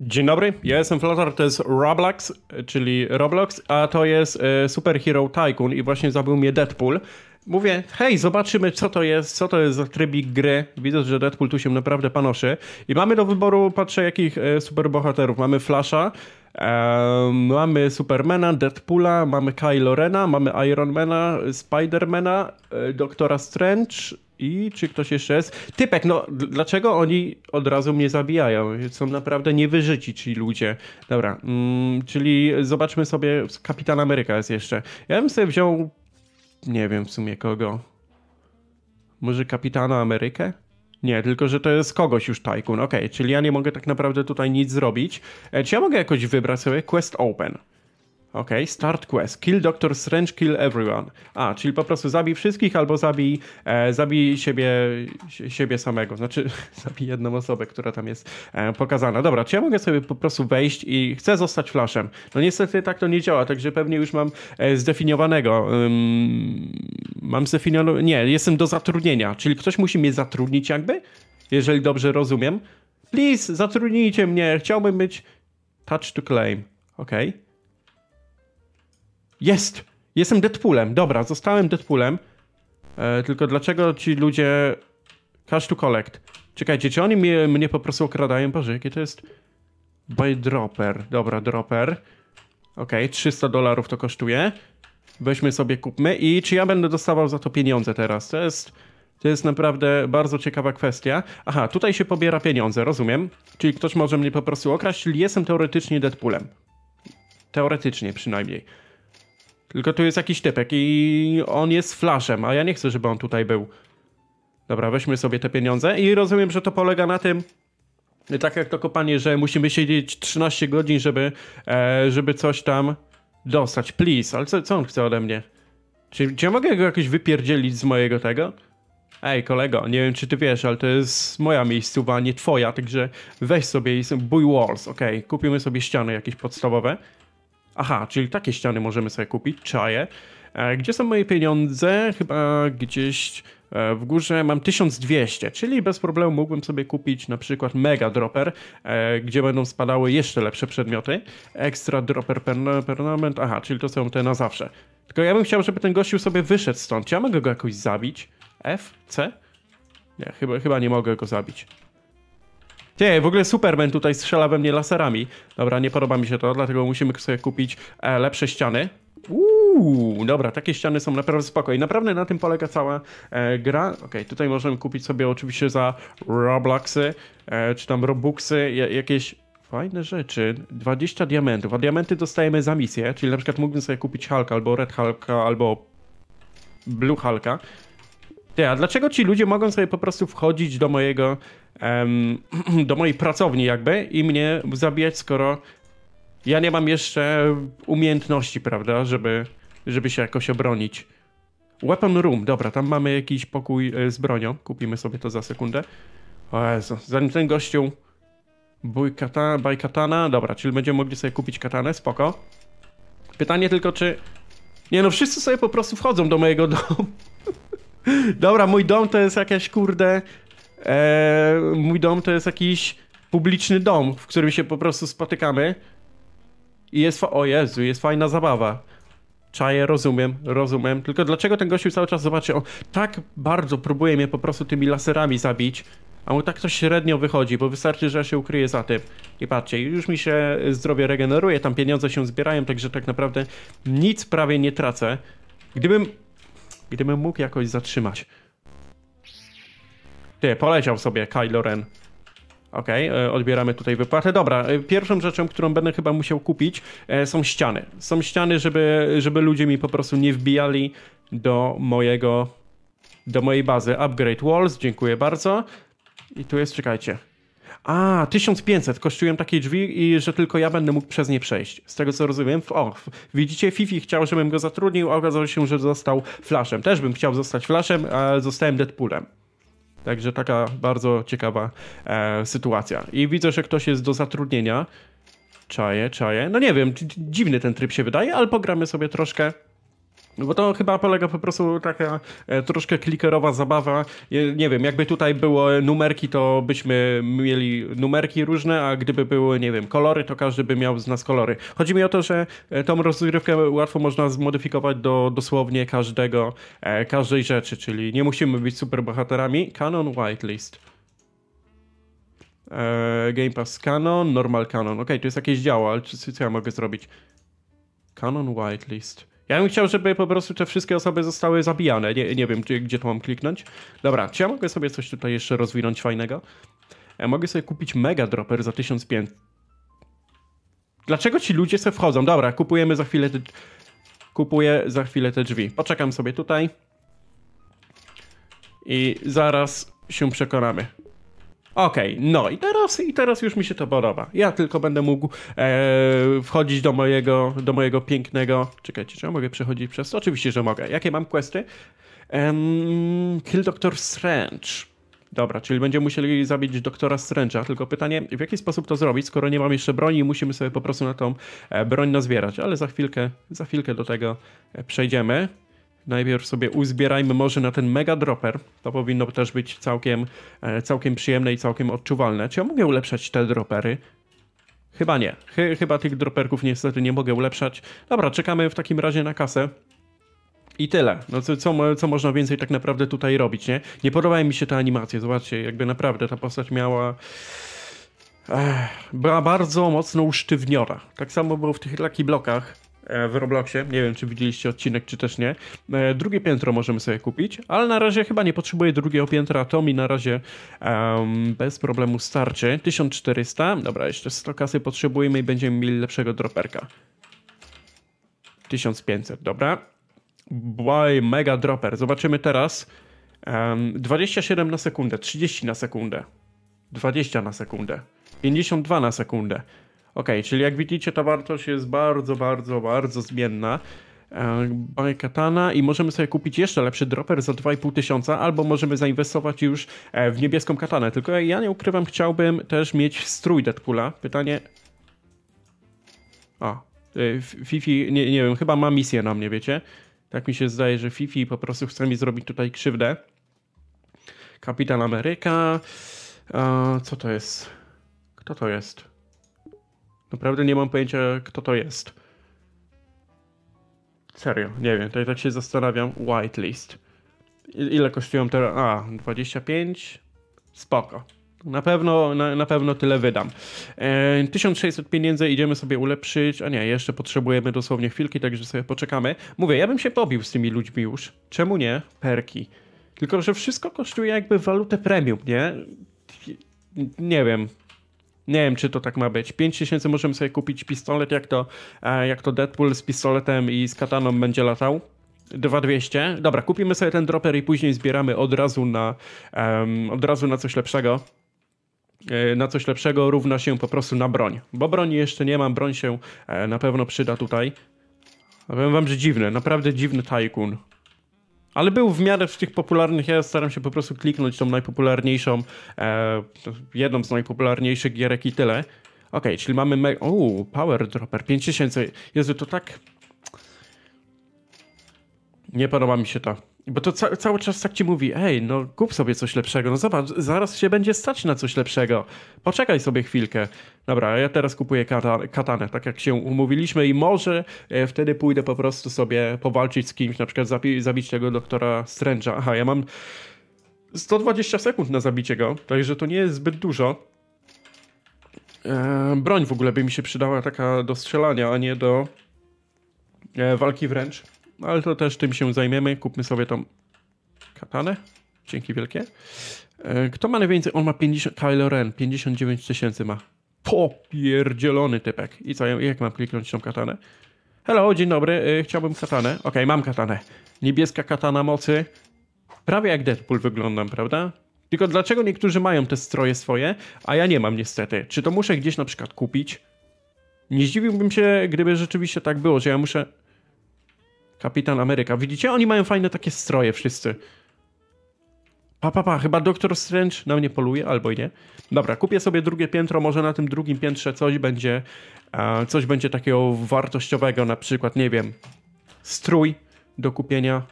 Dzień dobry, ja jestem Flotar, to jest Roblox, czyli Roblox, a to jest e, Superhero Super Hero Tycoon i właśnie zabił mnie Deadpool. Mówię, hej, zobaczymy co to jest, co to jest za trybik gry. Widzę, że Deadpool tu się naprawdę panoszy. I mamy do wyboru, patrzę jakich e, superbohaterów. Mamy Flasha, mamy Supermana, Deadpoola, mamy Kylo Rena, mamy Ironmana, Spidermana, e, Doktora Strange, i czy ktoś jeszcze jest? Typek, no dlaczego oni od razu mnie zabijają? Są naprawdę niewyżyci ci ludzie. Dobra, mm, czyli zobaczmy sobie, Kapitan Ameryka jest jeszcze. Ja bym sobie wziął, nie wiem w sumie kogo. Może Kapitana Amerykę? Nie, tylko że to jest kogoś już tajkun. Okej, okay, czyli ja nie mogę tak naprawdę tutaj nic zrobić. E, czy ja mogę jakoś wybrać sobie Quest Open? Okej, okay, start quest. Kill Doctor Strange, kill everyone. A, czyli po prostu zabij wszystkich albo zabij, e, zabij siebie, siebie samego. Znaczy, zabij jedną osobę, która tam jest e, pokazana. Dobra, czy ja mogę sobie po prostu wejść i chcę zostać flashem? No niestety tak to nie działa, także pewnie już mam e, zdefiniowanego. Ym, mam zdefiniowanego. Nie, jestem do zatrudnienia, czyli ktoś musi mnie zatrudnić, jakby, jeżeli dobrze rozumiem. Please, zatrudnijcie mnie, chciałbym być touch to claim. Okej. Okay. Jest! Jestem Deadpoolem. Dobra, zostałem Deadpoolem. E, tylko dlaczego ci ludzie... Cash to collect. Czekajcie, czy oni mnie, mnie po prostu okradają? Boże, jakie to jest... By dropper. Dobra, dropper. Ok, 300 dolarów to kosztuje. Weźmy sobie, kupmy. I czy ja będę dostawał za to pieniądze teraz? To jest... To jest naprawdę bardzo ciekawa kwestia. Aha, tutaj się pobiera pieniądze, rozumiem. Czyli ktoś może mnie po prostu okraść, czyli jestem teoretycznie Deadpoolem. Teoretycznie przynajmniej. Tylko tu jest jakiś typek i on jest flashem, a ja nie chcę, żeby on tutaj był. Dobra, weźmy sobie te pieniądze i rozumiem, że to polega na tym, tak jak to kopanie, że musimy siedzieć 13 godzin, żeby, e, żeby coś tam dostać. Please, ale co, co on chce ode mnie? Czy, czy ja mogę go jakoś wypierdzielić z mojego tego? Ej, kolego, nie wiem czy ty wiesz, ale to jest moja miejscowa, nie twoja, także weź sobie i bój walls, okej. Okay. Kupimy sobie ściany jakieś podstawowe. Aha, czyli takie ściany możemy sobie kupić, czaje. E, gdzie są moje pieniądze? Chyba gdzieś e, w górze mam 1200, czyli bez problemu mógłbym sobie kupić na przykład Mega Dropper, e, gdzie będą spadały jeszcze lepsze przedmioty. Extra Dropper Permanent, aha, czyli to są te na zawsze. Tylko ja bym chciał, żeby ten gościu sobie wyszedł stąd. ja mogę go jakoś zabić? F? C? Nie, chyba, chyba nie mogę go zabić. Nie, w ogóle Superman tutaj strzela we mnie laserami. Dobra, nie podoba mi się to, dlatego musimy sobie kupić e, lepsze ściany. Uuu, dobra, takie ściany są naprawdę spokojne. naprawdę na tym polega cała e, gra. Okej, okay, tutaj możemy kupić sobie oczywiście za Robloxy, e, czy tam Robuxy, jakieś fajne rzeczy. 20 diamentów, a diamenty dostajemy za misję, czyli na przykład mógłbym sobie kupić Hulk albo Red Hulk, albo Blue Hulka. Ty, a dlaczego ci ludzie mogą sobie po prostu wchodzić do mojego, um, do mojej pracowni jakby i mnie zabijać, skoro ja nie mam jeszcze umiejętności, prawda, żeby, żeby się jakoś obronić. Weapon room, dobra, tam mamy jakiś pokój e, z bronią, kupimy sobie to za sekundę. O Jezu, zanim ten gościu... Bój katana, baj katana, dobra, czyli będziemy mogli sobie kupić katanę, spoko. Pytanie tylko, czy... Nie no, wszyscy sobie po prostu wchodzą do mojego domu. Dobra, mój dom to jest jakaś kurde. E, mój dom to jest jakiś publiczny dom, w którym się po prostu spotykamy. I jest. O Jezu, jest fajna zabawa. Czaję, rozumiem, rozumiem. Tylko dlaczego ten gościu cały czas zobaczy? On tak bardzo próbuje mnie po prostu tymi laserami zabić, a mu tak to średnio wychodzi, bo wystarczy, że ja się ukryję za tym. I patrzcie, już mi się zdrowie regeneruje, tam pieniądze się zbierają, także tak naprawdę nic prawie nie tracę. Gdybym gdybym mógł jakoś zatrzymać. Ty, poleciał sobie Kylo Ren. Okej, okay, e, odbieramy tutaj wypłatę. Dobra, e, pierwszą rzeczą, którą będę chyba musiał kupić, e, są ściany. Są ściany, żeby, żeby ludzie mi po prostu nie wbijali do mojego, do mojej bazy. Upgrade walls, dziękuję bardzo. I tu jest, czekajcie, a, 1500 kosztują takie drzwi i że tylko ja będę mógł przez nie przejść. Z tego co rozumiem, o, widzicie, Fifi chciał, żebym go zatrudnił, a okazało się, że został Flashem. Też bym chciał zostać Flashem, a zostałem Deadpoolem. Także taka bardzo ciekawa e, sytuacja. I widzę, że ktoś jest do zatrudnienia. Czaje, czaje. No nie wiem, dziwny ten tryb się wydaje, ale pogramy sobie troszkę. No bo to chyba polega po prostu taka e, troszkę klikerowa zabawa. nie wiem, jakby tutaj było numerki, to byśmy mieli numerki różne, a gdyby były, nie wiem, kolory, to każdy by miał z nas kolory. Chodzi mi o to, że e, tą rozgrywkę łatwo można zmodyfikować do dosłownie każdego, e, każdej rzeczy, czyli nie musimy być superbohaterami. Canon Whitelist. Game Pass Canon, Normal Canon. Ok, to jest jakieś działo, ale co ja mogę zrobić? Canon Whitelist. Ja bym chciał, żeby po prostu te wszystkie osoby zostały zabijane. Nie, nie wiem, gdzie, gdzie to mam kliknąć. Dobra, czy ja mogę sobie coś tutaj jeszcze rozwinąć fajnego? Ja e, mogę sobie kupić Mega Dropper za 1500. Dlaczego ci ludzie se wchodzą? Dobra, kupujemy za chwilę te... Kupuję za chwilę te drzwi. Poczekam sobie tutaj. I zaraz się przekonamy. Okej, okay, no i teraz, i teraz już mi się to podoba. Ja tylko będę mógł e, wchodzić do mojego, do mojego pięknego... Czekajcie, czy ja mogę przechodzić przez to? Oczywiście, że mogę. Jakie mam questy? Um, kill Doctor Strange. Dobra, czyli będziemy musieli zabić doktora Strange'a. Tylko pytanie, w jaki sposób to zrobić, skoro nie mam jeszcze broni i musimy sobie po prostu na tą e, broń nazbierać. Ale za chwilkę, za chwilkę do tego e, przejdziemy. Najpierw sobie uzbierajmy może na ten mega dropper. To powinno też być całkiem, e, całkiem przyjemne i całkiem odczuwalne. Czy ja mogę ulepszać te dropery? Chyba nie. chyba tych droperków niestety nie mogę ulepszać. Dobra, czekamy w takim razie na kasę. I tyle. No co, co, co, można więcej tak naprawdę tutaj robić, nie? Nie podobają mi się te animacje, zobaczcie, jakby naprawdę ta postać miała... Ech, była bardzo mocno usztywniona. Tak samo było w tych Lucky Blokach. E, w Robloxie. Nie wiem, czy widzieliście odcinek, czy też nie. E, drugie piętro możemy sobie kupić, ale na razie chyba nie potrzebuję drugiego piętra. To mi na razie um, bez problemu starczy. 1400. Dobra, jeszcze 100 kasy potrzebujemy i będziemy mieli lepszego droperka. 1500, dobra. Boy, mega dropper. Zobaczymy teraz. Um, 27 na sekundę, 30 na sekundę, 20 na sekundę, 52 na sekundę. Ok, czyli jak widzicie, ta wartość jest bardzo, bardzo, bardzo zmienna. E, katana i możemy sobie kupić jeszcze lepszy dropper za 2,5 tysiąca, albo możemy zainwestować już e, w niebieską katanę. Tylko ja nie ukrywam, chciałbym też mieć strój Deadpoola. Pytanie... A, e, Fifi, nie, nie wiem, chyba ma misję na mnie, wiecie? Tak mi się zdaje, że Fifi po prostu chce mi zrobić tutaj krzywdę. Kapitan Ameryka... A, co to jest? Kto to jest? Naprawdę nie mam pojęcia, kto to jest. Serio, nie wiem. To tak się zastanawiam. Whitelist. Ile kosztują te... A, 25? Spoko. Na pewno, na, na pewno tyle wydam. E, 1600 pieniędzy idziemy sobie ulepszyć, a nie, jeszcze potrzebujemy dosłownie chwilki, także sobie poczekamy. Mówię, ja bym się pobił z tymi ludźmi już. Czemu nie? Perki. Tylko, że wszystko kosztuje jakby walutę premium, nie? Nie wiem. Nie wiem, czy to tak ma być. 5 tysięcy możemy sobie kupić pistolet, jak to, e, jak to Deadpool z pistoletem i z kataną będzie latał. 2200. Dobra, kupimy sobie ten dropper i później zbieramy od razu na, um, od razu na coś lepszego e, na coś lepszego równa się po prostu na broń. Bo broń jeszcze nie mam, broń się e, na pewno przyda tutaj. A powiem wam, że dziwny, naprawdę dziwny tajkun ale był w miarę tych popularnych. Ja staram się po prostu kliknąć tą najpopularniejszą, e, jedną z najpopularniejszych gierek i tyle. Ok, czyli mamy. Me- Power Dropper 5000. Jezu, to tak. Nie podoba mi się to. Bo to ca cały czas tak ci mówi, ej, no kup sobie coś lepszego, no zobacz, zaraz się będzie stać na coś lepszego. Poczekaj sobie chwilkę. Dobra, ja teraz kupuję katan katanę, tak jak się umówiliśmy i może e, wtedy pójdę po prostu sobie powalczyć z kimś, na przykład zabić tego doktora Strange'a. Aha, ja mam 120 sekund na zabicie go, także to nie jest zbyt dużo. E, broń w ogóle by mi się przydała taka do strzelania, a nie do e, walki wręcz ale to też tym się zajmiemy. Kupmy sobie tą katanę. Dzięki wielkie. E, kto ma najwięcej? On ma 50... Kylo Ren, 59 tysięcy ma. Popierdzielony typek. I co, jak mam kliknąć tą katanę? Hello, dzień dobry, e, chciałbym katanę. Ok, mam katanę. Niebieska katana mocy. Prawie jak Deadpool wyglądam, prawda? Tylko dlaczego niektórzy mają te stroje swoje, a ja nie mam niestety? Czy to muszę gdzieś na przykład kupić? Nie zdziwiłbym się, gdyby rzeczywiście tak było, że ja muszę Kapitan Ameryka. Widzicie? Oni mają fajne takie stroje wszyscy. Pa, pa, pa, chyba Doktor Strange na mnie poluje, albo i nie. Dobra, kupię sobie drugie piętro, może na tym drugim piętrze coś będzie, coś będzie takiego wartościowego, na przykład, nie wiem, strój do kupienia.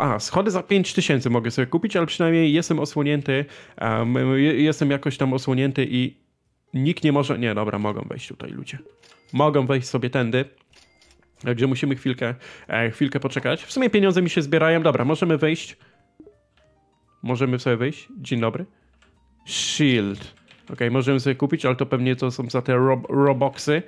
A, schody za 5000 mogę sobie kupić, ale przynajmniej jestem osłonięty, jestem jakoś tam osłonięty i nikt nie może... Nie, dobra, mogą wejść tutaj ludzie. Mogą wejść sobie tędy. Także musimy chwilkę, e, chwilkę poczekać. W sumie pieniądze mi się zbierają. Dobra, możemy wejść. Możemy sobie wejść. Dzień dobry. Shield. Ok, możemy sobie kupić, ale to pewnie to są za te rob roboxy.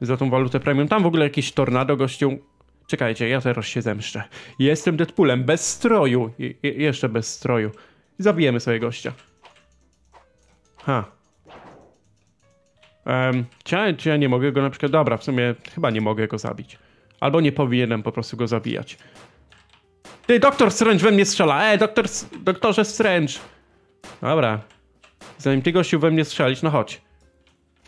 Za tą walutę premium. Tam w ogóle jakiś tornado gościu Czekajcie, ja teraz się zemszczę. Jestem Deadpoolem, bez stroju. jeszcze bez stroju. Zabijemy sobie gościa. Ha. Um, czy, ja, nie mogę go na przykład... Dobra, w sumie chyba nie mogę go zabić. Albo nie powinienem po prostu go zabijać. Ty, doktor Strange we mnie strzela! E, doktor, doktorze Strange! Dobra. Zanim ty gościu we mnie strzelić, no chodź.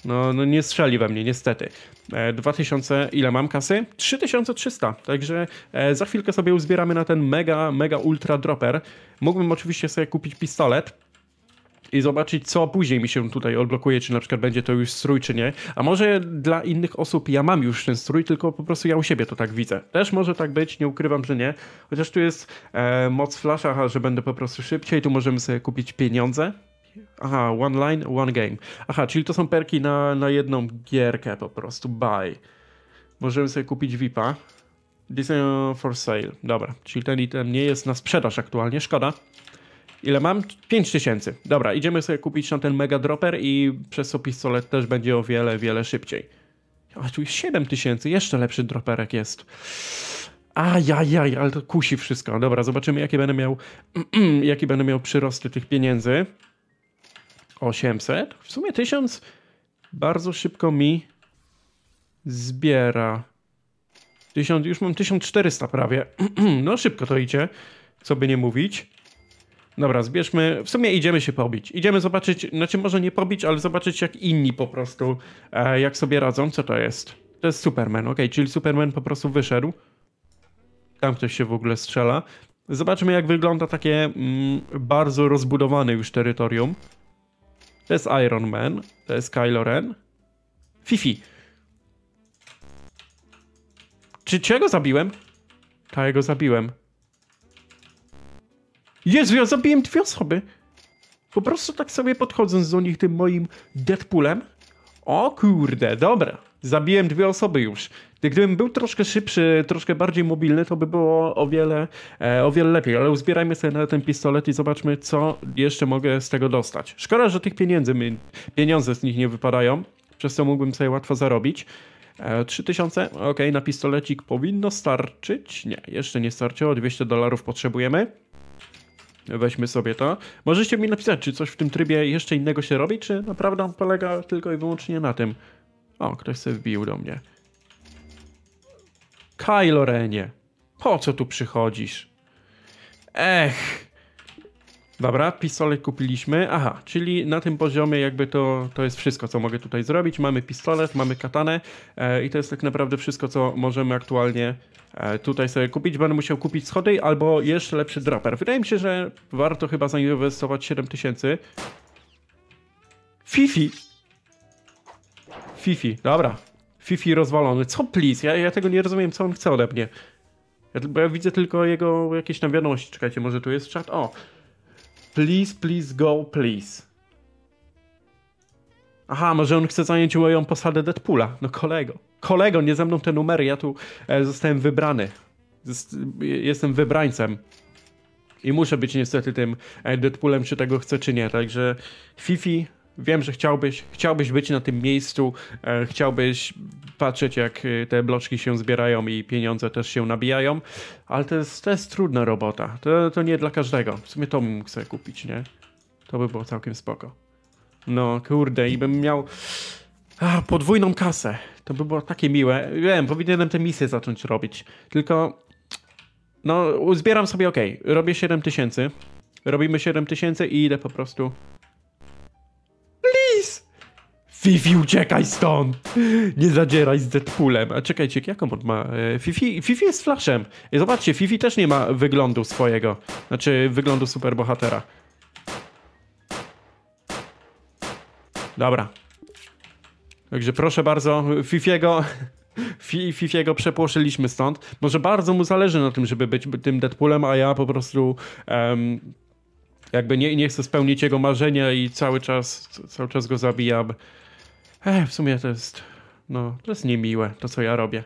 No, no nie strzeli we mnie, niestety. E, 2000, ile mam kasy? 3300, także e, za chwilkę sobie uzbieramy na ten mega, mega ultra dropper. Mógłbym oczywiście sobie kupić pistolet, i zobaczyć, co później mi się tutaj odblokuje, czy na przykład będzie to już strój, czy nie. A może dla innych osób ja mam już ten strój, tylko po prostu ja u siebie to tak widzę. Też może tak być, nie ukrywam, że nie. Chociaż tu jest e, moc flasha, że będę po prostu szybciej, tu możemy sobie kupić pieniądze. Aha, one line, one game. Aha, czyli to są perki na, na jedną gierkę po prostu, buy. Możemy sobie kupić VIPa. Design for sale. Dobra, czyli ten item nie jest na sprzedaż aktualnie, szkoda. Ile mam? 5000. Dobra, idziemy sobie kupić tam ten mega dropper i przez to pistolet też będzie o wiele, wiele szybciej. A tu jest 7000, jeszcze lepszy dropperek jest. Ajajaj, ale to kusi wszystko. Dobra, zobaczymy jakie będę miał, jakie będę miał przyrosty tych pieniędzy. 800, w sumie 1000 bardzo szybko mi zbiera. 1000, już mam 1400 prawie. no szybko to idzie, co by nie mówić. Dobra, zbierzmy. W sumie idziemy się pobić. Idziemy zobaczyć, znaczy może nie pobić, ale zobaczyć jak inni po prostu, e, jak sobie radzą. Co to jest? To jest Superman, ok, czyli Superman po prostu wyszedł. Tam ktoś się w ogóle strzela. Zobaczmy jak wygląda takie mm, bardzo rozbudowane już terytorium. To jest Iron Man, to jest Kylo Ren. Fifi. Czy czego zabiłem? Ta jego zabiłem. Jezu, ja zabiłem dwie osoby. Po prostu tak sobie podchodząc do nich tym moim Deadpoolem. O kurde, dobra. Zabiłem dwie osoby już. Gdybym był troszkę szybszy, troszkę bardziej mobilny, to by było o wiele, e, o wiele lepiej. Ale uzbierajmy sobie na ten pistolet i zobaczmy, co jeszcze mogę z tego dostać. Szkoda, że tych pieniędzy, mi, pieniądze z nich nie wypadają, przez co mógłbym sobie łatwo zarobić. E, 3000, ok, na pistolecik powinno starczyć. Nie, jeszcze nie starczyło, 200 dolarów potrzebujemy weźmy sobie to. Możecie mi napisać, czy coś w tym trybie jeszcze innego się robi, czy naprawdę polega tylko i wyłącznie na tym. O, ktoś sobie wbił do mnie. Kylo Renie, po co tu przychodzisz? Ech, Dobra, pistolet kupiliśmy. Aha, czyli na tym poziomie jakby to, to jest wszystko, co mogę tutaj zrobić. Mamy pistolet, mamy katanę e, i to jest tak naprawdę wszystko, co możemy aktualnie e, tutaj sobie kupić. Będę musiał kupić schody albo jeszcze lepszy draper. Wydaje mi się, że warto chyba zainwestować 7000. Fifi! Fifi, dobra. Fifi rozwalony. Co please? Ja, ja tego nie rozumiem, co on chce ode mnie. Ja, bo ja widzę tylko jego jakieś tam wiadomości. Czekajcie, może tu jest czat? O! Please, please go, please. Aha, może on chce zająć moją posadę Deadpoola. No kolego. Kolego, nie ze mną te numery. Ja tu e, zostałem wybrany. Zost jestem wybrańcem. I muszę być niestety tym e, Deadpoolem, czy tego chcę, czy nie. Także Fifi, Wiem, że chciałbyś, chciałbyś być na tym miejscu, e, chciałbyś patrzeć, jak e, te bloczki się zbierają i pieniądze też się nabijają, ale to jest, to jest trudna robota. To, to nie dla każdego. W sumie to bym chce kupić, nie? To by było całkiem spoko. No kurde, i bym miał a, podwójną kasę. To by było takie miłe. Wiem, powinienem te misje zacząć robić. Tylko, no, zbieram sobie, ok, robię 7000, tysięcy. Robimy 7000 tysięcy i idę po prostu Fifi, uciekaj stąd! Nie zadzieraj z Deadpoolem. A czekajcie, jaką on ma... E, Fifi, Fifi jest Flashem. I e, zobaczcie, Fifi też nie ma wyglądu swojego. Znaczy, wyglądu superbohatera. Dobra. Także proszę bardzo, Fifiego... Fifiego przepłoszyliśmy stąd. Może bardzo mu zależy na tym, żeby być tym Deadpoolem, a ja po prostu... Um, jakby nie, nie chcę spełnić jego marzenia i cały czas, cały czas go zabijam. Ech, w sumie to jest, no, to jest niemiłe, to co ja robię.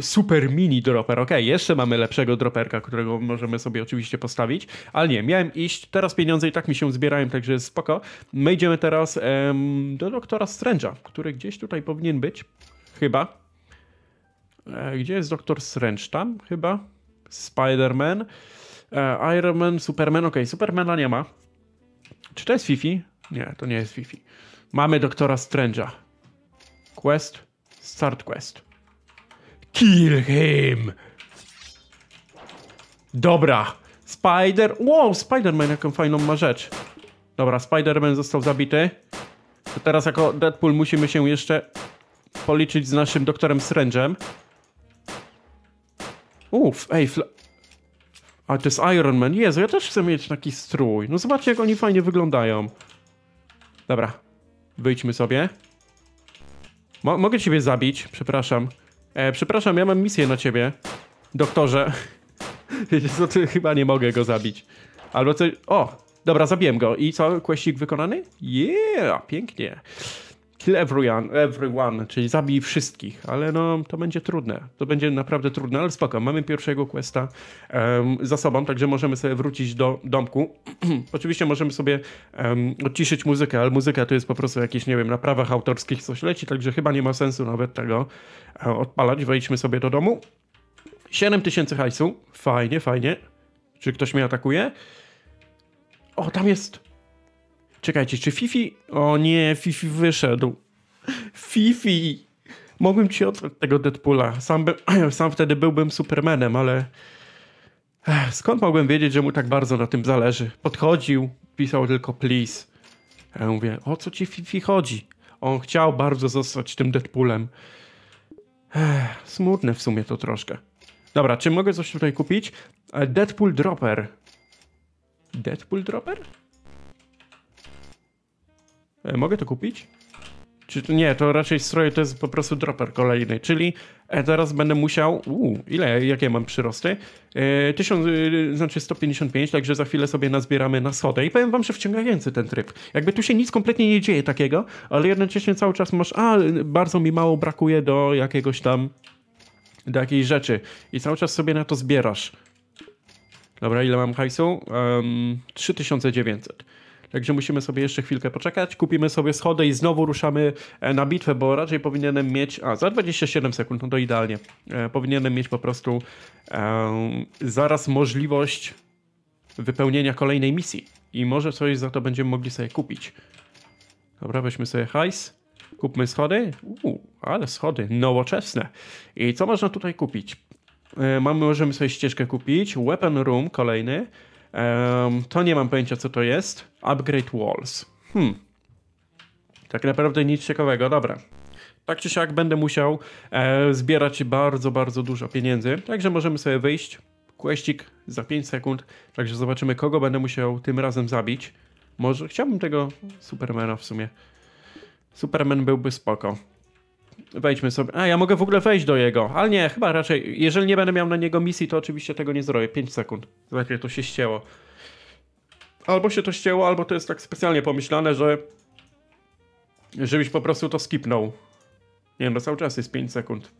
Super mini dropper, ok, jeszcze mamy lepszego droperka, którego możemy sobie oczywiście postawić, ale nie, miałem iść, teraz pieniądze i tak mi się zbierają, także jest spoko. My idziemy teraz em, do doktora Strange'a, który gdzieś tutaj powinien być, chyba. E, gdzie jest doktor Strange? Tam chyba? Spider-Man, e, Iron Man, Superman, ok, Supermana nie ma. Czy to jest Fifi? Nie, to nie jest Fifi. Mamy doktora Strange'a. Quest. Start quest. Kill him! Dobra. Spider... Wow, Spider-Man jaką fajną ma rzecz. Dobra, Spider-Man został zabity. To teraz jako Deadpool musimy się jeszcze policzyć z naszym doktorem Strange'em. Uff, ej, fla... A to jest Iron Man. Jezu, ja też chcę mieć taki strój. No zobaczcie, jak oni fajnie wyglądają. Dobra, Wyjdźmy sobie. Mo mogę ciebie zabić, przepraszam. E, przepraszam, ja mam misję na ciebie. Doktorze. Wiecie co, ty chyba nie mogę go zabić. Albo coś... O! Dobra, zabiłem go. I co? Questik wykonany? Yeah! Pięknie kill everyone, everyone, czyli zabij wszystkich, ale no to będzie trudne. To będzie naprawdę trudne, ale spoko, mamy pierwszego questa um, za sobą, także możemy sobie wrócić do domku. Oczywiście możemy sobie um, odciszyć muzykę, ale muzyka to jest po prostu jakieś, nie wiem, na prawach autorskich coś leci, także chyba nie ma sensu nawet tego um, odpalać. Wejdźmy sobie do domu. 7000 hajsu, fajnie, fajnie. Czy ktoś mnie atakuje? O, tam jest Czekajcie, czy Fifi... O nie, Fifi wyszedł. Fifi! Mogłem ci oddać tego Deadpoola. Sam, by... Sam wtedy byłbym Supermanem, ale... Skąd mogłem wiedzieć, że mu tak bardzo na tym zależy? Podchodził, pisał tylko please. Ja mówię, o co ci Fifi chodzi? On chciał bardzo zostać tym Deadpoolem. Ech, smutne w sumie to troszkę. Dobra, czy mogę coś tutaj kupić? E, Deadpool Dropper. Deadpool Dropper? E, mogę to kupić? Czy to nie, to raczej stroje to jest po prostu dropper kolejny, czyli e, teraz będę musiał. Uu, ile, jakie mam przyrosty? E, yy, 1000, znaczy 155, także za chwilę sobie nazbieramy na schodę. I powiem wam, że wciągający ten tryb. Jakby tu się nic kompletnie nie dzieje takiego, ale jednocześnie cały czas masz, a bardzo mi mało brakuje do jakiegoś tam, do jakiejś rzeczy. I cały czas sobie na to zbierasz. Dobra, ile mam hajsu? Um, 3900 także musimy sobie jeszcze chwilkę poczekać. Kupimy sobie schody i znowu ruszamy e, na bitwę, bo raczej powinienem mieć, a za 27 sekund, no to idealnie, e, powinienem mieć po prostu e, zaraz możliwość wypełnienia kolejnej misji i może coś za to będziemy mogli sobie kupić. Dobra, weźmy sobie hajs. Kupmy schody. Uuu, ale schody nowoczesne. I co można tutaj kupić? Mamy, możemy sobie ścieżkę kupić. Weapon Room kolejny. Um, to nie mam pojęcia, co to jest. Upgrade Walls. Hmm. Tak naprawdę nic ciekawego, dobra. Tak czy siak będę musiał e, zbierać bardzo, bardzo dużo pieniędzy, także możemy sobie wyjść. Questik za 5 sekund, także zobaczymy, kogo będę musiał tym razem zabić. Może chciałbym tego Supermana w sumie. Superman byłby spoko wejdźmy sobie. A, ja mogę w ogóle wejść do jego, ale nie, chyba raczej. Jeżeli nie będę miał na niego misji, to oczywiście tego nie zrobię. 5 sekund. Zobaczcie, to się ścięło. Albo się to ścięło, albo to jest tak specjalnie pomyślane, że żebyś po prostu to skipnął. Nie wiem, no cały czas jest 5 sekund.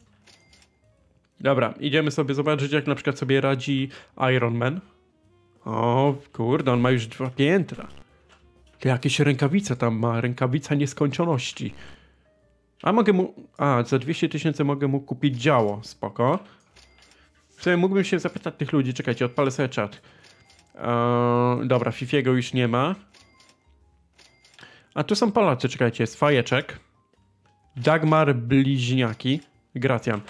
Dobra, idziemy sobie zobaczyć, jak na przykład sobie radzi Iron Man. O, kurde, on ma już dwa piętra. Jakieś rękawice tam ma, rękawica nieskończoności. A mogę mu. A, za 200 tysięcy mogę mu kupić działo. Spoko. Wtedy mógłbym się zapytać tych ludzi. Czekajcie, odpalę sobie czat. Eee, dobra, Fifiego już nie ma. A tu są Polacy, czekajcie, jest Fajeczek. Dagmar Bliźniaki. Gracjan.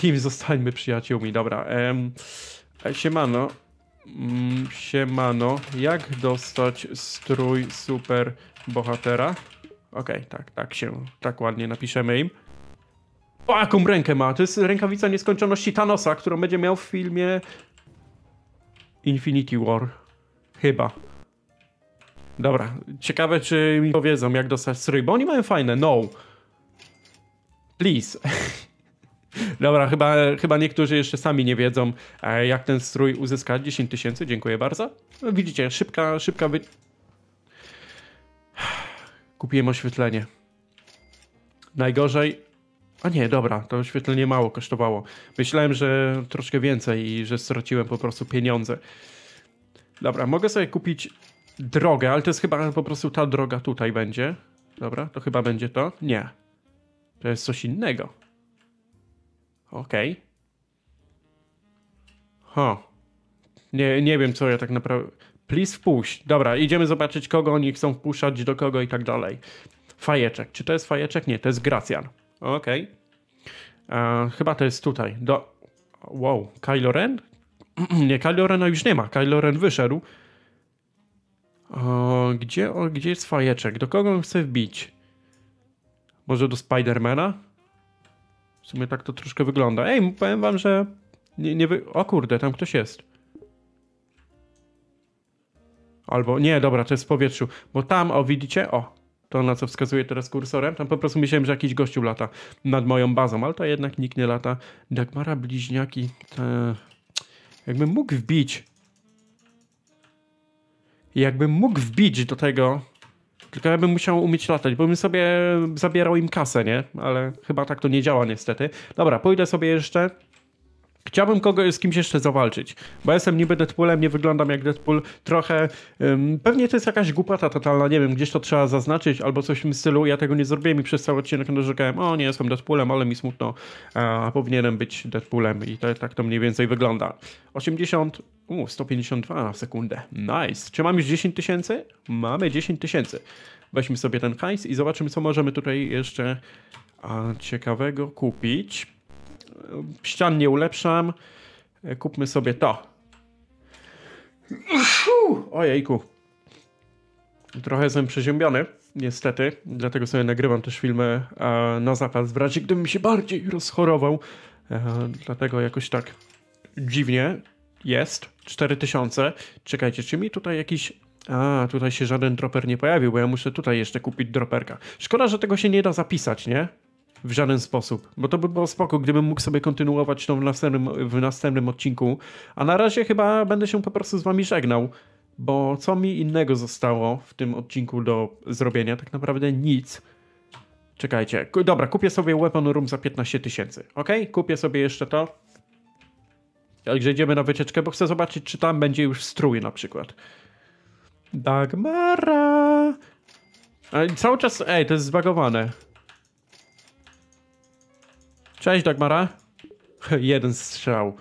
Team, zostańmy przyjaciółmi, dobra. Ehm, siemano. Mm, siemano. Jak dostać strój super bohatera? Okej, okay, tak, tak się, tak ładnie napiszemy im. O, jaką rękę ma? To jest rękawica nieskończoności Thanosa, którą będzie miał w filmie Infinity War. Chyba. Dobra, ciekawe czy mi powiedzą jak dostać strój, bo oni mają fajne, no. Please. Dobra, chyba, chyba niektórzy jeszcze sami nie wiedzą, e, jak ten strój uzyskać. 10 tysięcy, dziękuję bardzo. No, widzicie, szybka, szybka wy... Kupiłem oświetlenie. Najgorzej. A nie, dobra, to oświetlenie mało kosztowało. Myślałem, że troszkę więcej i że straciłem po prostu pieniądze. Dobra, mogę sobie kupić drogę, ale to jest chyba po prostu ta droga tutaj będzie. Dobra, to chyba będzie to? Nie. To jest coś innego. Okej. Okay. Ho. Nie, nie wiem, co ja tak naprawdę... Please wpuść. Dobra, idziemy zobaczyć, kogo oni chcą wpuszczać, do kogo i tak dalej. Fajeczek. Czy to jest fajeczek? Nie, to jest Gracjan. Okej. Okay. Chyba to jest tutaj. Do... Wow, Kylo Ren? nie, Kylo Rena już nie ma. Kylo Ren wyszedł. O, gdzie, o, gdzie jest fajeczek? Do kogo on chce wbić? Może do Spidermana? W sumie tak to troszkę wygląda. Ej, powiem wam, że... Nie, nie wy... O kurde, tam ktoś jest. Albo nie, dobra, to jest w powietrzu. Bo tam, o widzicie, o, to na co wskazuję teraz kursorem, tam po prostu myślałem, że jakiś gościu lata nad moją bazą, ale to jednak nikt nie lata. Dagmara bliźniaki, te... jakbym mógł wbić, jakbym mógł wbić do tego, tylko ja bym musiał umieć latać, bo bym sobie zabierał im kasę, nie? Ale chyba tak to nie działa niestety. Dobra, pójdę sobie jeszcze Chciałbym kogoś z kimś jeszcze zawalczyć, bo jestem niby Deadpoolem, nie wyglądam jak Deadpool, trochę, um, pewnie to jest jakaś głupota totalna, nie wiem, gdzieś to trzeba zaznaczyć albo coś w tym stylu, ja tego nie zrobiłem i przez cały odcinek narzekałem, o nie jestem Deadpoolem, ale mi smutno, a, powinienem być Deadpoolem i to, tak to mniej więcej wygląda. 80, u, 152 na sekundę, nice. Czy mam już 10 tysięcy? Mamy 10 tysięcy. Weźmy sobie ten hajs i zobaczymy, co możemy tutaj jeszcze a, ciekawego kupić ścian nie ulepszam, e, kupmy sobie to. Ojejku. Trochę jestem przeziębiony, niestety, dlatego sobie nagrywam też filmy e, na zapas, w razie gdybym się bardziej rozchorował, e, dlatego jakoś tak dziwnie jest. 4000. Czekajcie, czy mi tutaj jakiś a, tutaj się żaden droper nie pojawił, bo ja muszę tutaj jeszcze kupić droperka. Szkoda, że tego się nie da zapisać, nie? w żaden sposób. Bo to by było spoko, gdybym mógł sobie kontynuować to w następnym, w następnym odcinku. A na razie chyba będę się po prostu z wami żegnał. Bo co mi innego zostało w tym odcinku do zrobienia? Tak naprawdę nic. Czekajcie. Dobra, kupię sobie Weapon Room za 15 tysięcy. Ok? Kupię sobie jeszcze to. Także idziemy na wycieczkę, bo chcę zobaczyć, czy tam będzie już strój na przykład. Dagmara! cały czas... Ej, to jest zbagowane. Cześć Dagmara. Jeden strzał.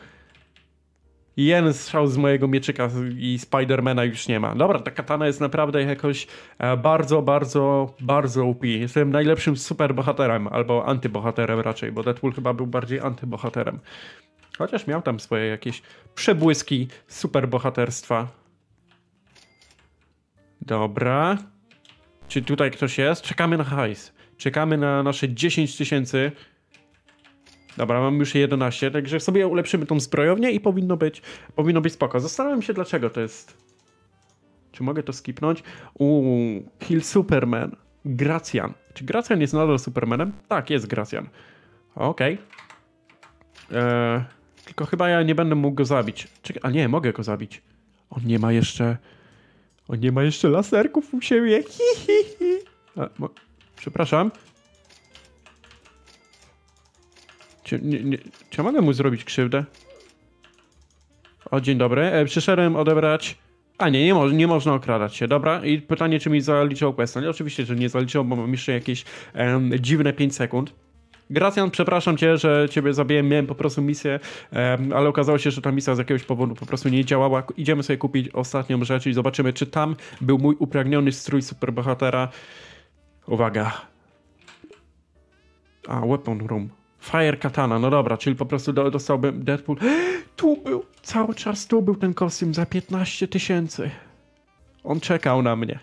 Jeden strzał z mojego mieczyka i Spidermana już nie ma. Dobra, ta katana jest naprawdę jakoś e, bardzo, bardzo, bardzo upi. Jestem najlepszym superbohaterem, albo antybohaterem raczej, bo Deadpool chyba był bardziej antybohaterem. Chociaż miał tam swoje jakieś przebłyski superbohaterstwa. Dobra. Czy tutaj ktoś jest? Czekamy na hajs. Czekamy na nasze 10 tysięcy. 000 Dobra, mam już 11, także sobie ulepszymy tą zbrojownię i powinno być, powinno być spoko. Zastanawiam się, dlaczego to jest. Czy mogę to skipnąć? Uuu, Kill Superman. Gracjan. Czy Gracjan jest nadal Supermanem? Tak, jest Gracjan. Okej. Okay. Eee, tylko chyba ja nie będę mógł go zabić. Czeka a nie, mogę go zabić. On nie ma jeszcze... On nie ma jeszcze laserków u siebie. Hi, hi, hi. A, przepraszam. Czy, nie, nie, czy ja mogę mu zrobić krzywdę? O, dzień dobry. E, przyszedłem odebrać... A nie, nie, mo nie można okradać się, dobra? I pytanie, czy mi zaliczył questa? Nie, oczywiście, że nie zaliczył, bo mam jeszcze jakieś em, dziwne 5 sekund. Gracjan, przepraszam cię, że ciebie zabiłem, miałem po prostu misję, em, ale okazało się, że ta misja z jakiegoś powodu po prostu nie działała. Idziemy sobie kupić ostatnią rzecz i zobaczymy, czy tam był mój upragniony strój superbohatera. Uwaga. A, weapon room. Fire Katana, no dobra, czyli po prostu dostałbym Deadpool. Tu był, cały czas tu był ten kostium za 15 tysięcy. On czekał na mnie.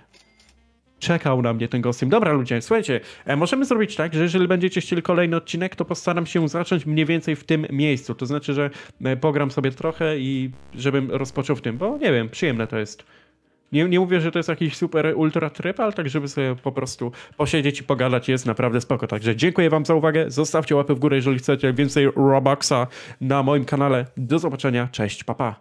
Czekał na mnie ten kostium. Dobra ludzie, słuchajcie, e, możemy zrobić tak, że jeżeli będziecie chcieli kolejny odcinek, to postaram się zacząć mniej więcej w tym miejscu. To znaczy, że e, pogram sobie trochę i żebym rozpoczął w tym, bo nie wiem, przyjemne to jest. Nie, nie mówię, że to jest jakiś super ultra tryb, ale tak, żeby sobie po prostu posiedzieć i pogadać jest naprawdę spoko. Także dziękuję wam za uwagę. Zostawcie łapę w górę, jeżeli chcecie więcej Robuxa na moim kanale. Do zobaczenia. Cześć, papa. Pa.